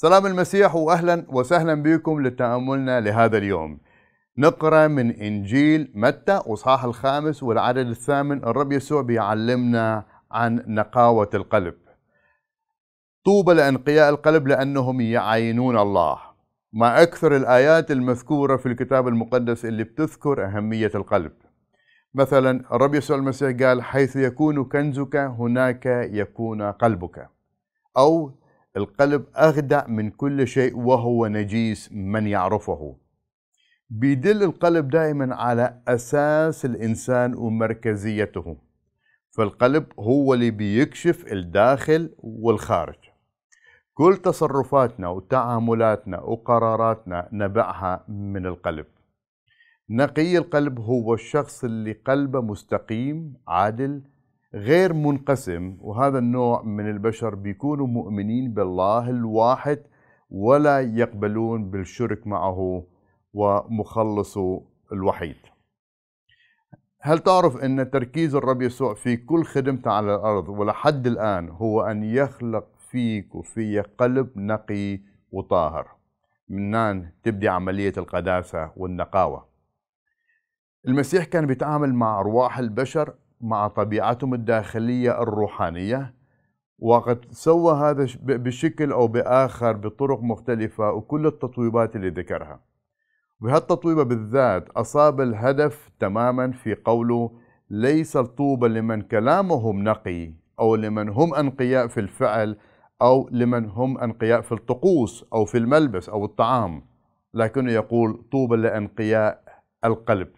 سلام المسيح واهلا وسهلا بكم لتاملنا لهذا اليوم. نقرا من انجيل متى اصحاح الخامس والعدد الثامن الرب يسوع بيعلمنا عن نقاوه القلب. طوبى لانقياء القلب لانهم يعينون الله. ما اكثر الايات المذكوره في الكتاب المقدس اللي بتذكر اهميه القلب. مثلا الرب يسوع المسيح قال حيث يكون كنزك هناك يكون قلبك. أو القلب أغدع من كل شيء وهو نجيس من يعرفه بيدل القلب دائما على أساس الإنسان ومركزيته فالقلب هو اللي بيكشف الداخل والخارج كل تصرفاتنا وتعاملاتنا وقراراتنا نبعها من القلب نقي القلب هو الشخص اللي قلبه مستقيم عادل غير منقسم وهذا النوع من البشر بيكونوا مؤمنين بالله الواحد ولا يقبلون بالشرك معه ومخلصه الوحيد هل تعرف أن تركيز الرب يسوع في كل خدمته على الأرض ولحد الآن هو أن يخلق فيك وفي قلب نقي وطاهر منان تبدي عملية القداسة والنقاوة المسيح كان بيتعامل مع أرواح البشر مع طبيعتهم الداخلية الروحانية وقد سوى هذا بشكل أو بآخر بطرق مختلفة وكل التطويبات اللي ذكرها وبهالتطويبة بالذات أصاب الهدف تماما في قوله ليس الطوبى لمن كلامهم نقي أو لمن هم أنقياء في الفعل أو لمن هم أنقياء في الطقوس أو في الملبس أو الطعام لكنه يقول طوبى لأنقياء القلب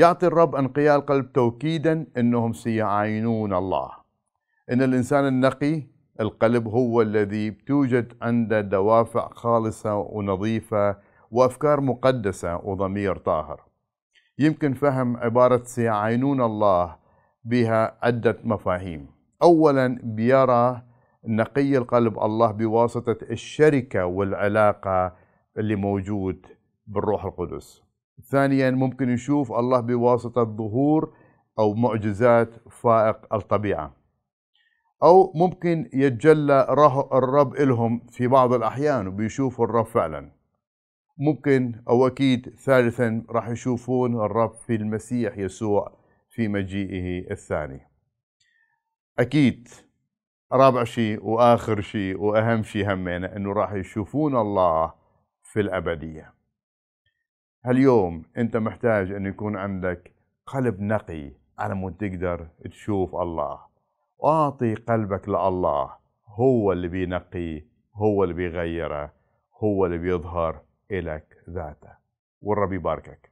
يعطي الرب أنقياء القلب توكيدا أنهم سيعاينون الله أن الإنسان النقي القلب هو الذي توجد عنده دوافع خالصة ونظيفة وأفكار مقدسة وضمير طاهر يمكن فهم عبارة سيعاينون الله بها عدة مفاهيم أولا بيرى نقي القلب الله بواسطة الشركة والعلاقة اللي موجود بالروح القدس ثانيا ممكن نشوف الله بواسطة ظهور أو معجزات فائق الطبيعة أو ممكن يتجلى الرب إلهم في بعض الأحيان وبيشوفوا الرب فعلا ممكن أو أكيد ثالثا راح يشوفون الرب في المسيح يسوع في مجيئه الثاني أكيد رابع شيء وآخر شيء وأهم شيء همنا أنه راح يشوفون الله في الأبدية هاليوم انت محتاج ان يكون عندك قلب نقي على مود تقدر تشوف الله واعطي قلبك لله هو اللي بينقيه هو اللي بيغيره هو اللي بيظهر إلك ذاته والرب يباركك